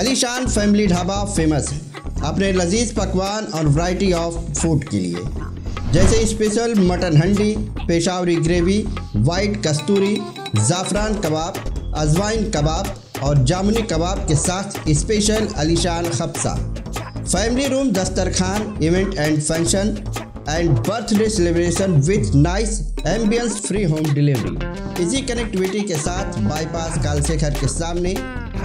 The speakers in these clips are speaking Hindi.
अलीशान फैमिली ढाबा फेमस है अपने लजीज पकवान और वैरायटी ऑफ फूड के लिए जैसे स्पेशल मटन हंडी पेशावरी ग्रेवी वाइट कस्तूरी ज़ाफ़रान कबाब अजवाइन कबाब और जामुनी कबाब के साथ स्पेशल अलीशान खबसा फैमिली रूम दस्तरखान event and function and birthday celebration with nice ambience free home delivery इसी कनेक्टिविटी के साथ बाईपास कालशेखर के सामने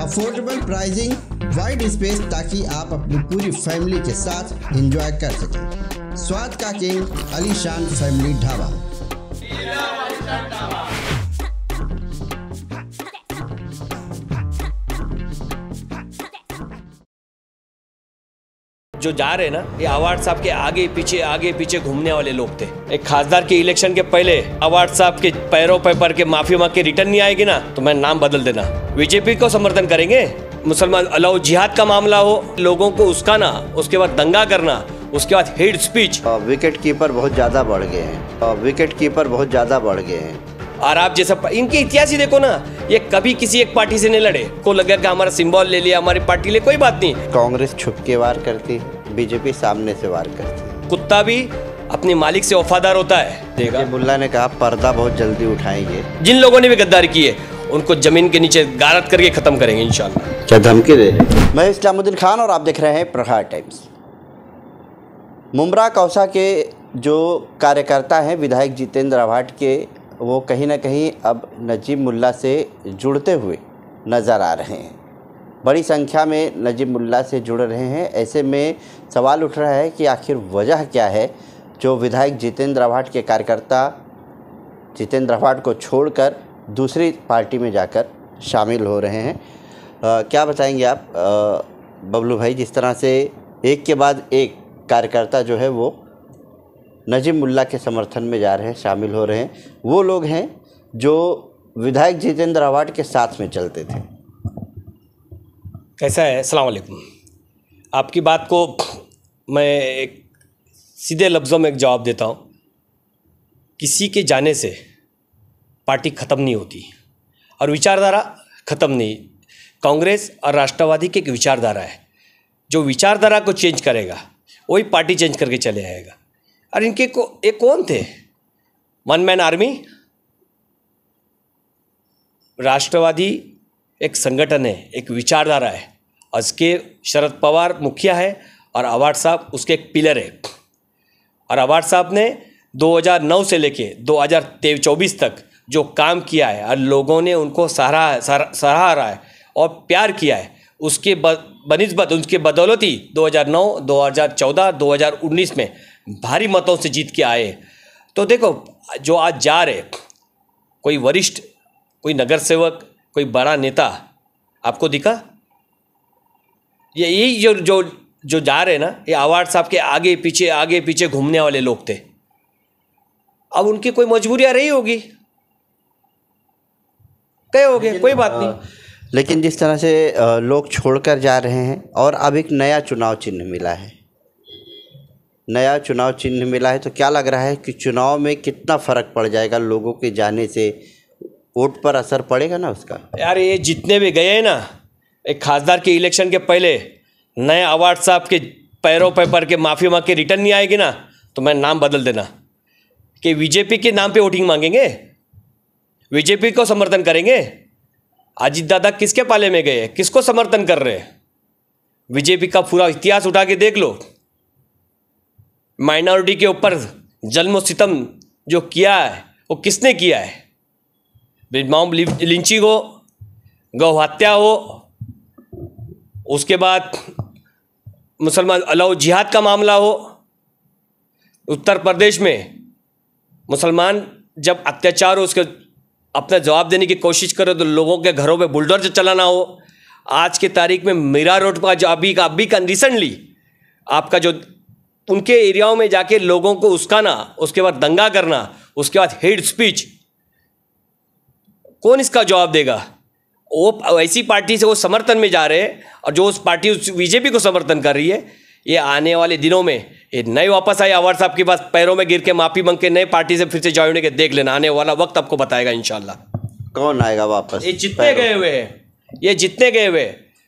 अफोर्डेबल प्राइसिंग वाइड स्पेस ताकि आप अपनी पूरी फैमिली के साथ एंजॉय कर सकें स्वाद का किंग अलीशान फैमिली ढाबा जो जा रहे ना ये अवार्ड साहब के आगे पीछे आगे पीछे घूमने वाले लोग थे एक खासदार के इलेक्शन के पहले अवार्ड साहब के पैरों पर पर के माफी मांग के रिटर्न नहीं आएगी ना तो मैं नाम बदल देना बीजेपी को समर्थन करेंगे मुसलमान अलाउ जिहाद का मामला हो लोगों को उसका ना उसके बाद दंगा करना उसके बाद हेड स्पीच विकेट कीपर बहुत ज़्यादा बढ़ गए हैं विकेट कीपर बहुत ज़्यादा बढ़ गए हैं और आप जैसा इनके इतिहास ही देखो ना ये कभी किसी एक पार्टी से नहीं लड़े को लगा कि हमारा सिंबल ले लिया हमारी पार्टी ले कोई बात नहीं कांग्रेस छुप के वार करती बीजेपी सामने से वार करती कुत्ता भी अपने मालिक से वफादार होता है देखा मुल्ला ने कहा पर्दा बहुत जल्दी उठाएंगे जिन लोगों ने भी गद्दारी की है उनको जमीन के नीचे गारत करके खत्म करेंगे इंशाल्लाह क्या धमकी दे मैं इस्लामुद्दीन खान और आप देख रहे हैं प्रहार टाइम्स मुमरा कौसा के जो कार्यकर्ता हैं विधायक जितेंद्र आभाट के वो कहीं ना कहीं अब नजीब मुल्ला से जुड़ते हुए नज़र आ रहे हैं बड़ी संख्या में नजीब मुल्ला से जुड़ रहे हैं ऐसे में सवाल उठ रहा है कि आखिर वजह क्या है जो विधायक जितेंद्र भाट के कार्यकर्ता जितेंद्र भाट को छोड़कर दूसरी पार्टी में जाकर शामिल हो रहे हैं आ, क्या बताएंगे आप आ, बबलू भाई जिस तरह से एक के बाद एक कार्यकर्ता जो है वो नजीमुल्ला के समर्थन में जा रहे हैं शामिल हो रहे हैं वो लोग हैं जो विधायक जितेंद्र आवाड के साथ में चलते थे कैसा है असलकुम आपकी बात को मैं एक सीधे लफ्ज़ों में एक जवाब देता हूँ किसी के जाने से पार्टी ख़त्म नहीं होती और विचारधारा ख़त्म नहीं कांग्रेस और राष्ट्रवादी की एक विचारधारा है जो विचारधारा को चेंज करेगा वही पार्टी चेंज करके चले आएगा और इनके को ये कौन थे वन मैन आर्मी राष्ट्रवादी एक संगठन है एक विचारधारा है और इसके शरद पवार मुखिया है और अवार्ड साहब उसके एक पिलर है और अवार्ड साहब ने 2009 से लेके दो हज़ार चौबीस तक जो काम किया है और लोगों ने उनको सराहा सराहा रहा है और प्यार किया है उसके बनस्बत उनके बदौलत ही 2009, 2014, 2019 में भारी मतों से जीत के आए तो देखो जो आज जा रहे कोई वरिष्ठ कोई नगर सेवक कोई बड़ा नेता आपको दिखा ये यही जो जो जो जा रहे ना ये आवाड साहब के आगे पीछे आगे पीछे घूमने वाले लोग थे अब उनकी कोई मजबूरियाँ रही होगी गए कोई बात नहीं लेकिन जिस तरह से लोग छोड़कर जा रहे हैं और अब एक नया चुनाव चिन्ह मिला है नया चुनाव चिन्ह मिला है तो क्या लग रहा है कि चुनाव में कितना फ़र्क पड़ जाएगा लोगों के जाने से वोट पर असर पड़ेगा ना उसका यार ये जितने भी गए हैं ना एक खासदार के इलेक्शन के पहले नए अवार्ड साहब के पैरों पर पर के माफ़ी मांग के रिटर्न नहीं आएगी ना तो मैं नाम बदल देना कि बीजेपी के नाम पे वोटिंग मांगेंगे बीजेपी को समर्थन करेंगे अजीत दादा किसके पाले में गए किसको समर्थन कर रहे हैं बीजेपी का पूरा इतिहास उठा के देख लो माइनॉरिटी के ऊपर जन्म सितम जो किया है वो किसने किया है भेदभाव लिंचिंग हो गौ हत्या हो उसके बाद मुसलमान अलाउ जिहाद का मामला हो उत्तर प्रदेश में मुसलमान जब अत्याचार हो उसके अपना जवाब देने की कोशिश करो तो लोगों के घरों में जो चलाना हो आज की तारीख में मीरा रोड का जो अभी का अभी का रिसेंटली आपका जो उनके एरियाओं में जाके लोगों को उसकाना उसके बाद दंगा करना उसके बाद हेड स्पीच कौन इसका जवाब देगा वो ऐसी पार्टी से वो समर्थन में जा रहे हैं और जो उस पार्टी उस बीजेपी को समर्थन कर रही है ये आने वाले दिनों में ये नए वापस आए अवार साहब के पास पैरों में गिर के माफ़ी मांग के नए पार्टी से फिर से ज्वाइन के देख लेना आने वाला वक्त आपको बताएगा इनशाला कौन आएगा वापस ये जितने गए हुए हैं ये जितने गए हुए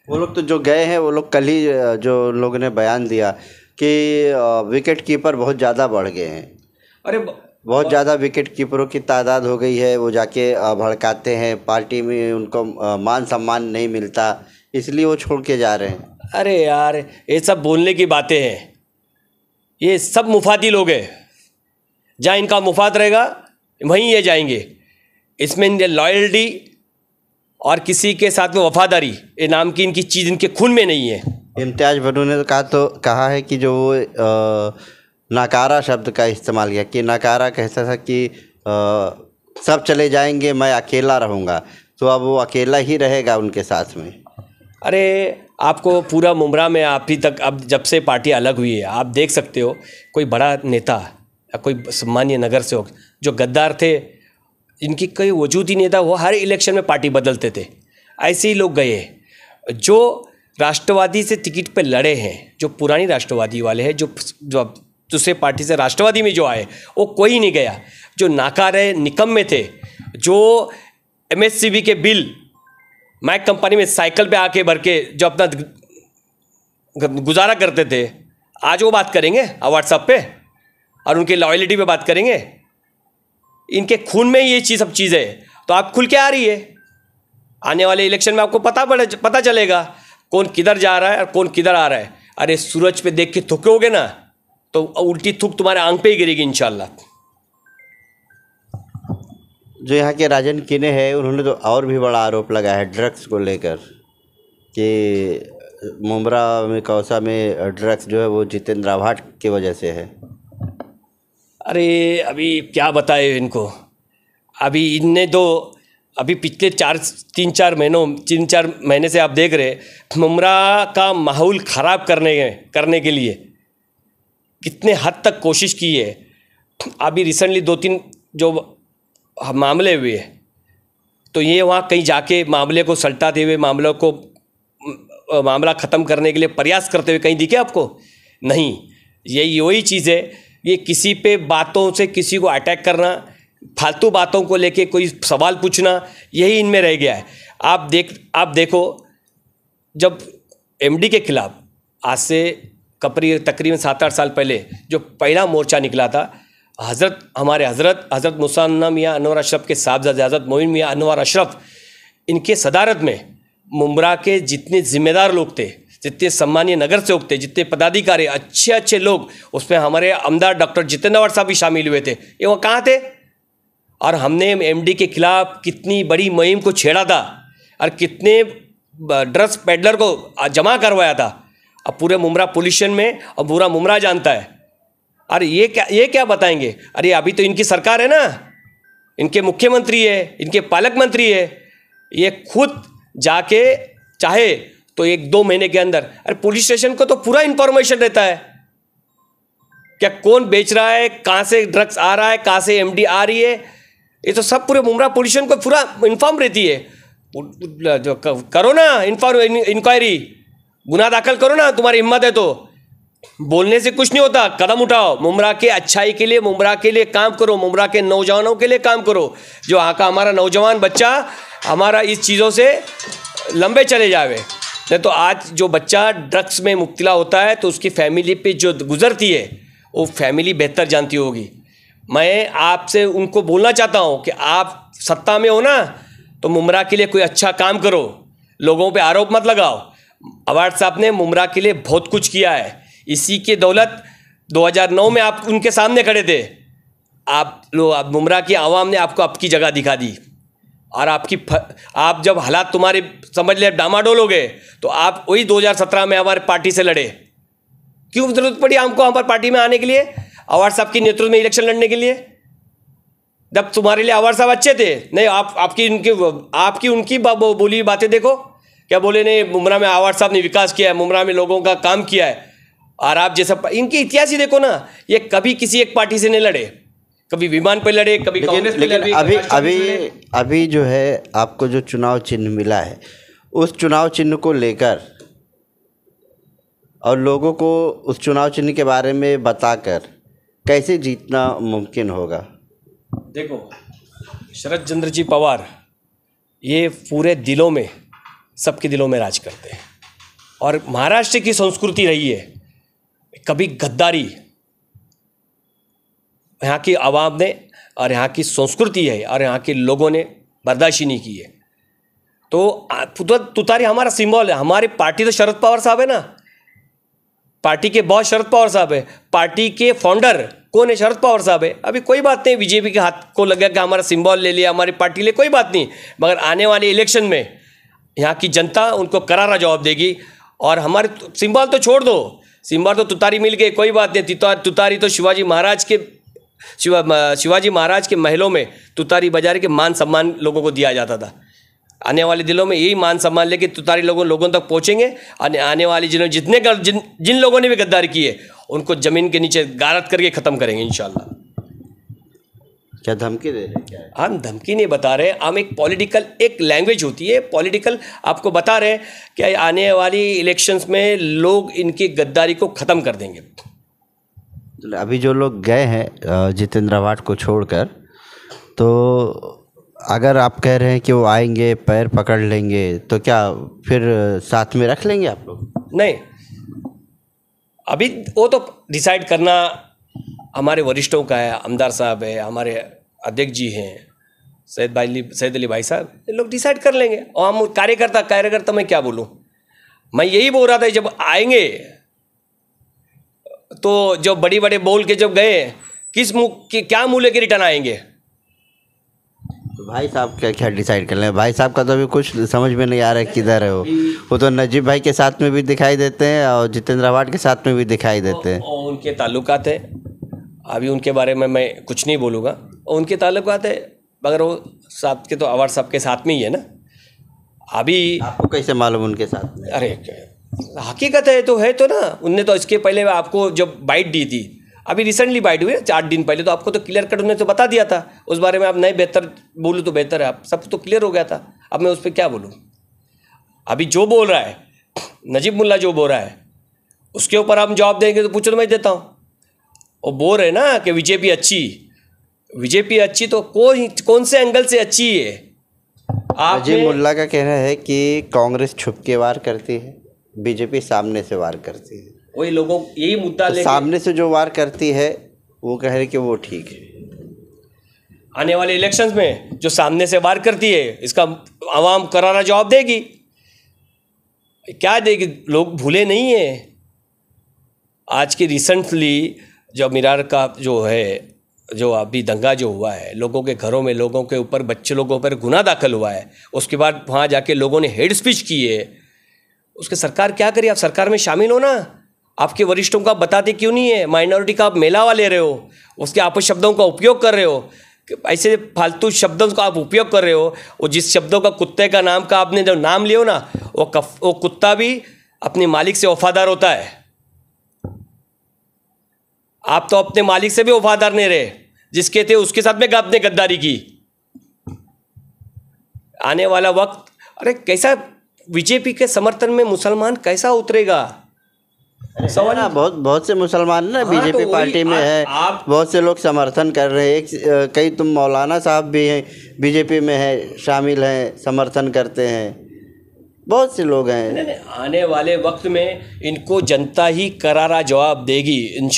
वो लोग तो जो गए हैं वो लोग कल ही जो लोगों ने बयान दिया कि विकेट कीपर बहुत ज़्यादा बढ़ गए हैं अरे बहुत ज़्यादा विकेट कीपरों की तादाद हो गई है वो जाके भड़काते हैं पार्टी में उनको मान सम्मान नहीं मिलता इसलिए वो छोड़ के जा रहे हैं अरे यार ये सब बोलने की बातें हैं ये सब मुफादी लोग हैं जहाँ इनका मुफाद रहेगा वहीं ये जाएंगे इसमें इनके लॉयल्टी और किसी के साथ में वफादारी ये नाम की इनकी चीज़ इनके खून में नहीं है इम्तियाज़ बडू ने कहा तो कहा है कि जो वो नाकारा शब्द का इस्तेमाल किया कि नाकारा कहता था कि आ, सब चले जाएंगे मैं अकेला रहूँगा तो अब वो अकेला ही रहेगा उनके साथ में अरे आपको पूरा मुमरा में आप ही तक अब जब से पार्टी अलग हुई है आप देख सकते हो कोई बड़ा नेता या कोई सम्मान्य नगर से हो जो गद्दार थे इनकी कई वजूदी नेता वो हर इलेक्शन में पार्टी बदलते थे ऐसे ही लोग गए जो राष्ट्रवादी से टिकट पर लड़े हैं जो पुरानी राष्ट्रवादी वाले हैं जो दूसरे पार्टी से राष्ट्रवादी में जो आए वो कोई नहीं गया जो नाकारे निकम में थे जो एम के बिल मैक कंपनी में साइकिल पे आके भर के जो अपना गुजारा करते थे आज वो बात करेंगे व्हाट्सअप पे और उनके लॉयलिटी पे बात करेंगे इनके खून में ये चीज़ सब चीज़ है तो आप खुल के आ रही है आने वाले इलेक्शन में आपको पता पता चलेगा कौन किधर जा रहा है और कौन किधर आ रहा है अरे सूरज पे देख के थुकोगे ना तो उल्टी थुक तुम्हारे आंख पे ही गिरेगी इनशाला जो यहाँ के राजन किने हैं उन्होंने तो और भी बड़ा आरोप लगाया है ड्रग्स को लेकर कि मुमरा में कौसा में ड्रग्स जो है वो जितेंद्र आभाट की वजह से है अरे अभी क्या बताए इनको अभी इनने तो अभी पिछले चार तीन चार महीनों तीन चार महीने से आप देख रहे मुमरा का माहौल ख़राब करने करने के लिए कितने हद तक कोशिश की है अभी रिसेंटली दो तीन जो मामले हुए हैं तो ये वहाँ कहीं जाके मामले को सलटाते हुए मामलों को मामला ख़त्म करने के लिए प्रयास करते हुए कहीं दिखे आपको नहीं ये वही चीज़ है ये किसी पे बातों से किसी को अटैक करना फालतू बातों को लेके कोई सवाल पूछना यही इनमें रह गया है आप देख आप देखो जब एमडी के खिलाफ आज से कपरी तकरीबन सात आठ साल पहले जो पहला मोर्चा निकला था हज़रत हमारे हज़रत हज़रत मुसान मियाँ अनवर अशरफ के साहबजाद हज़रत मोइन मियाँ अनवर अशरफ इनके सदारत में मुमरा के जितने जिम्मेदार लोग थे जितने सम्मानीय नगर सेवक थे जितने पदाधिकारी अच्छे अच्छे लोग उसमें हमारे अमदार डॉक्टर जितेंद्र साहब भी शामिल हुए थे ये वो कहाँ थे और हमने एमडी के खिलाफ कितनी बड़ी मुहिम को छेड़ा था और कितने ड्रग्स पेडलर को जमा करवाया था अब पूरे मुमरा पोल्यूशन में और पूरा मुमरा जानता है अरे ये क्या ये क्या बताएंगे अरे अभी तो इनकी सरकार है ना इनके मुख्यमंत्री है इनके पालक मंत्री है ये खुद जाके चाहे तो एक दो महीने के अंदर अरे पुलिस स्टेशन को तो पूरा इन्फॉर्मेशन रहता है क्या कौन बेच रहा है कहाँ से ड्रग्स आ रहा है कहाँ से एमडी आ रही है ये तो सब पूरे मुमरा पोल्यूशन को पूरा इन्फॉर्म रहती है जो करो ना इन्फॉर्म इंक्वायरी गुना दाखिल करो ना तुम्हारी हिम्मत है तो बोलने से कुछ नहीं होता कदम उठाओ मुमरा के अच्छाई के लिए मुमरा के लिए काम करो मुमरा के नौजवानों के लिए काम करो जो वहाँ का हमारा नौजवान बच्चा हमारा इस चीज़ों से लंबे चले जावे नहीं तो आज जो बच्चा ड्रग्स में मुब्तला होता है तो उसकी फैमिली पे जो गुजरती है वो फैमिली बेहतर जानती होगी मैं आपसे उनको बोलना चाहता हूँ कि आप सत्ता में हो ना तो मुमरा के लिए कोई अच्छा काम करो लोगों पे आरोप मत लगाओ अवार्ड साहब ने मुमरा के लिए बहुत कुछ किया है इसी के दौलत 2009 में आप उनके सामने खड़े थे आप लोग आप मुमरा की आवाम ने आपको आपकी जगह दिखा दी और आपकी फ, आप जब हालात तुम्हारे समझ ले डामाडोल हो गए तो आप वही 2017 में हमारे पार्टी से लड़े क्यों ज़रूरत पड़ी हमको हमारे पार्टी में आने के लिए आवार साहब के नेतृत्व में इलेक्शन लड़ने के लिए जब तुम्हारे लिए आवार साहब अच्छे थे नहीं आप आपकी उनकी आपकी उनकी बोली बातें देखो क्या बोले नहीं मुमरा में आवार साहब ने विकास किया है मुमरा में लोगों का काम किया है और आप जैसा इनके इतिहास ही देखो ना ये कभी किसी एक पार्टी से नहीं लड़े कभी विमान पर लड़े कभी लेकिन, लेकिन लड़े, अभी अभी अभी जो है आपको जो चुनाव चिन्ह मिला है उस चुनाव चिन्ह को लेकर और लोगों को उस चुनाव चिन्ह के बारे में बताकर कैसे जीतना मुमकिन होगा देखो शरद चंद्र जी पवार ये पूरे दिलों में सबके दिलों में राज करते हैं और महाराष्ट्र की संस्कृति रही है कभी गद्दारी यहाँ की आवाम ने और यहाँ की संस्कृति है और यहाँ के लोगों ने बर्दाश्त ही नहीं की है तो तुतारी हमारा सिंबल है हमारी पार्टी तो शरद पवार साहब है ना पार्टी के बॉस शरद पवार साहब है पार्टी के फाउंडर कौन है शरद पवार साहब है अभी कोई बात नहीं बीजेपी के हाथ को लग गया कि हमारा सिम्बॉल ले लिया हमारी पार्टी ले कोई बात नहीं मगर आने वाले इलेक्शन में यहाँ की जनता उनको करारा जवाब देगी और हमारे सिम्बॉल तो, तो छोड़ दो सिम्बॉल तो तुतारी मिल गई कोई बात नहीं तुतारी तो शिवाजी महाराज के शिवा शिवाजी महाराज के महलों में तुतारी बाजार के मान सम्मान लोगों को दिया जाता था आने वाले दिनों में यही मान सम्मान लेके तुतारी लोगों लोगों तक पहुँचेंगे और आने वाले जिन्होंने जितने कर, जिन जिन लोगों ने भी गद्दारी की है उनको ज़मीन के नीचे गारत करके ख़त्म करेंगे इन क्या धमकी दे रहे हैं हम धमकी नहीं बता रहे हम एक पॉलिटिकल एक लैंग्वेज होती है पॉलिटिकल आपको बता रहे हैं कि आने वाली इलेक्शंस में लोग इनकी गद्दारी को ख़त्म कर देंगे तो अभी जो लोग गए हैं जितेंद्र आवाट को छोड़कर तो अगर आप कह रहे हैं कि वो आएंगे पैर पकड़ लेंगे तो क्या फिर साथ में रख लेंगे आप लोग नहीं अभी वो तो डिसाइड करना हमारे वरिष्ठों का है आमदार साहब है हमारे अध्यक्ष जी हैं सैद भाई सैद अली भाई साहब ये लोग डिसाइड कर लेंगे और हम कार्यकर्ता कार्यकर्ता मैं क्या बोलूँ मैं यही बोल रहा था जब आएंगे तो जो बड़ी बड़े बोल के जब गए किस मुँह क्या मूल्य के रिटर्न आएंगे तो भाई साहब क्या क्या डिसाइड कर लें भाई साहब का तो अभी कुछ समझ में नहीं आ रहा है किधर है वो वो तो नजीब भाई के साथ में भी दिखाई देते हैं और जितेंद्र आवाड के साथ में भी दिखाई देते हैं उनके ताल्लुकात है अभी उनके बारे में मैं कुछ नहीं बोलूँगा उनके ताल्लुकात है मगर वो साहब के तो आवाड साहब के साथ में ही है ना अभी आपको कैसे मालूम उनके साथ में अरे हकीकत है तो है तो ना उनने तो इसके पहले आपको जब बाइट दी थी अभी रिसेंटली बाइट हुए चार दिन पहले तो आपको तो क्लियर कट उन्होंने तो बता दिया था उस बारे में आप नहीं बेहतर बोलूँ तो बेहतर है आप सब तो क्लियर हो गया था अब मैं उस पर क्या बोलूँ अभी जो बोल रहा है नजीब मुल्ला जो बोल रहा है उसके ऊपर हम जवाब देंगे तो पूछो तो मैं देता हूँ वो बोल रहे ना कि बीजेपी अच्छी बीजेपी अच्छी तो कौन कौन से एंगल से अच्छी है आप मुल्ला का कहना है कि कांग्रेस छुप के वार करती है बीजेपी सामने से वार करती है वही लोगों यही मुद्दा तो सामने से जो वार करती है वो कह रहे कि वो ठीक है आने वाले इलेक्शंस में जो सामने से वार करती है इसका आवाम करारा जवाब देगी क्या देगी लोग भूले नहीं है आज की रिसेंटली जो मीरार का जो है जो अभी दंगा जो हुआ है लोगों के घरों में लोगों के ऊपर बच्चे लोगों पर गुना दाखिल हुआ है उसके बाद वहाँ जाके लोगों ने हेड स्पीच की है उसके सरकार क्या करी आप सरकार में शामिल हो ना आपके वरिष्ठों को आप बताते क्यों नहीं है माइनॉरिटी का आप मेलावा ले रहे हो उसके आप शब्दों का उपयोग कर रहे हो ऐसे फालतू शब्दों का आप उपयोग कर रहे हो वो जिस शब्दों का कुत्ते का नाम का आपने जब नाम लियो ना वो कफ वो कुत्ता भी अपने मालिक से वफादार होता है आप तो अपने मालिक से भी वफादार नहीं रहे जिसके थे उसके साथ में आपने गद्दारी की आने वाला वक्त अरे कैसा बीजेपी के समर्थन में मुसलमान कैसा उतरेगा समझ ना बहुत बहुत से मुसलमान ना हाँ, तो बीजेपी तो पार्टी में आ, है आप बहुत से लोग समर्थन कर रहे हैं एक कई तुम मौलाना साहब भी हैं बीजेपी में है शामिल हैं समर्थन करते हैं बहुत से लोग हैं नहीं, नहीं, आने वाले वक्त में इनको जनता ही करारा जवाब देगी इन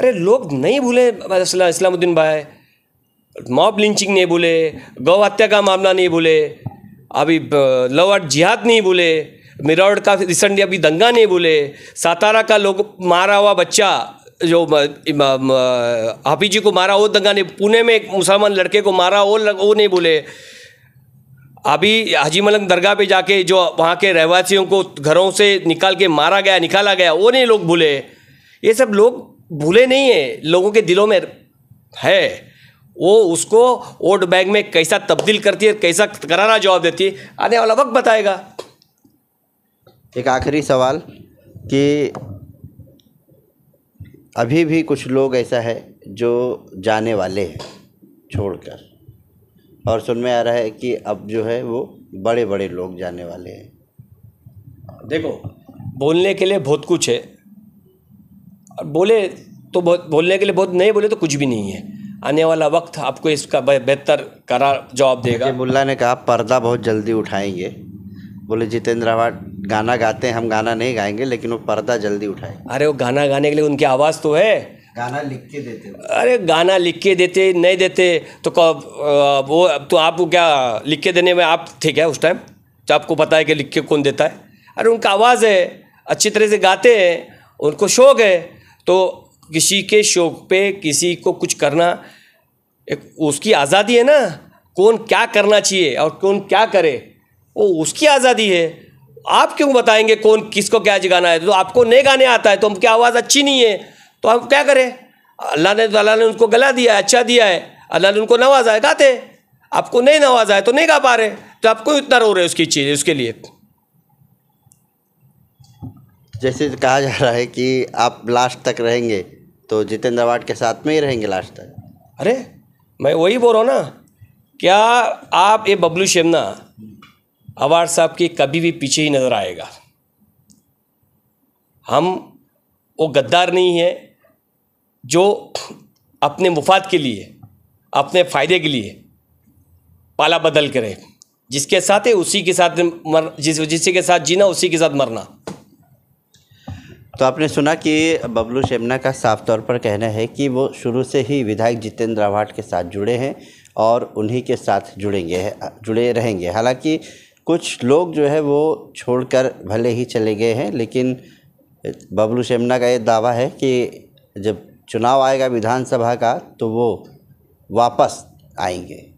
अरे लोग नहीं भूले इस्लामुद्दीन भाई मॉब लिंचिंग नहीं भूले गौ हत्या का मामला नहीं भूले अभी लव जिहाद नहीं भूले मिरावड़ का रिसेंटली अभी दंगा नहीं बोले सातारा का लोग मारा हुआ बच्चा जो हाफी जी को मारा वो दंगा नहीं पुणे में एक मुसलमान लड़के को मारा वो वो नहीं बोले अभी हाजी मलंग दरगाह पे जाके जो वहाँ के रहवासियों को घरों से निकाल के मारा गया निकाला गया वो नहीं लोग भूले ये सब लोग भूले नहीं है लोगों के दिलों में है वो उसको वोट बैंक में कैसा तब्दील करती है कैसा करारा जवाब देती है आने वाला वक्त बताएगा एक आखिरी सवाल कि अभी भी कुछ लोग ऐसा है जो जाने वाले हैं छोड़कर और सुन में आ रहा है कि अब जो है वो बड़े बड़े लोग जाने वाले हैं देखो बोलने के लिए बहुत कुछ है और बोले तो बहुत बोलने के लिए बहुत नहीं बोले तो कुछ भी नहीं है आने वाला वक्त आपको इसका बेहतर करार जवाब देगा मुल्ला ने कहा पर्दा बहुत जल्दी उठाएंगे बोले जितेंद्र आवाज गाना गाते हैं हम गाना नहीं गाएंगे लेकिन वो पर्दा जल्दी उठाए अरे वो गाना गाने के लिए उनकी आवाज़ तो है गाना लिख के देते अरे गाना लिख के देते नहीं देते तो कब वो तो आप क्या लिख के देने में आप ठीक है उस टाइम तो आपको पता है कि लिख के कौन देता है अरे उनका आवाज़ है अच्छी तरह से गाते हैं उनको शौक़ है तो किसी के शौक़ पे किसी को कुछ करना एक उसकी आज़ादी है ना कौन क्या करना चाहिए और कौन क्या करे वो उसकी आज़ादी है आप क्यों बताएंगे कौन किसको क्या गाना है तो आपको नहीं गाने आता है तो हम आवाज़ अच्छी नहीं है तो हम क्या करें अल्लाह ने तो अल्लाह ने उनको गला दिया है अच्छा दिया है अल्लाह ने उनको नवाजा है गाते आपको नहीं नवाजा है तो नहीं गा पा रहे तो आपको इतना रो रहे उसकी चीज़ उसके लिए जैसे कहा जा रहा है कि आप लास्ट तक रहेंगे तो जितेंद्र वाट के साथ में ही रहेंगे लास्ट तक अरे मैं वही बोल रहा हूँ ना क्या आप ये बबलू शेमना अवार साहब के कभी भी पीछे ही नज़र आएगा हम वो गद्दार नहीं है जो अपने मुफाद के लिए अपने फ़ायदे के लिए पाला बदल करे जिसके साथ है उसी के साथ मर जिस जिसी के साथ जीना उसी के साथ मरना तो आपने सुना कि बबलू शेमना का साफ तौर पर कहना है कि वो शुरू से ही विधायक जितेंद्र आवाट के साथ जुड़े हैं और उन्हीं के साथ जुड़ेंगे जुड़े रहेंगे हालांकि कुछ लोग जो है वो छोड़कर भले ही चले गए हैं लेकिन बबलू शेमना का ये दावा है कि जब चुनाव आएगा विधानसभा का तो वो वापस आएंगे